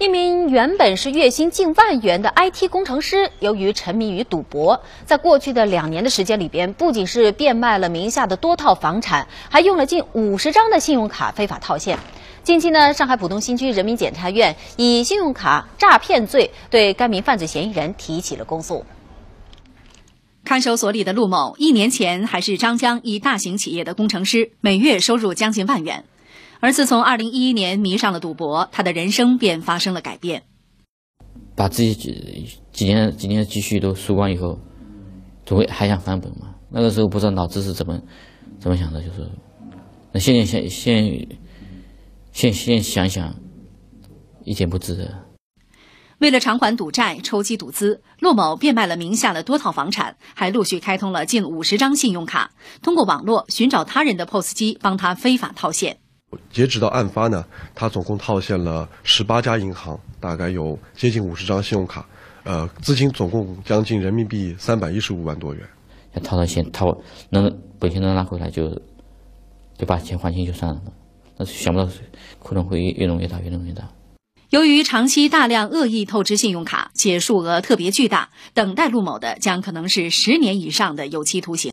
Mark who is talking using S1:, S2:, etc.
S1: 一名原本是月薪近万元的 IT 工程师，由于沉迷于赌博，在过去的两年的时间里边，不仅是变卖了名下的多套房产，还用了近五十张的信用卡非法套现。近期呢，上海浦东新区人民检察院
S2: 以信用卡诈骗罪对该名犯罪嫌疑人提起了公诉。看守所里的陆某，一年前还是张江一大型企业的工程师，每月收入将近万元。而自从2011年迷上了赌博，他的人生便发生了改变。
S3: 把自己几几年几年的积蓄都输光以后，总会还想翻本嘛。那个时候不知道脑子是怎么怎么想的，就是。那现在现现现现想想，一点不值得。
S2: 为了偿还赌债、筹集赌资，骆某变卖了名下的多套房产，还陆续开通了近五十张信用卡，通过网络寻找他人的 POS 机，帮他非法套现。
S4: 截止到案发呢，他总共套现了十八家银行，大概有接近五十张信用卡，呃，资金总共将近人民币
S3: 三百一十五万多元。要套到现套能本钱能拿回来就，就把钱还清就算了。那想不到可能会越弄越大，越弄越大。
S2: 由于长期大量恶意透支信用卡，且数额特别巨大，等待陆某的将可能是十年以上的有期徒刑。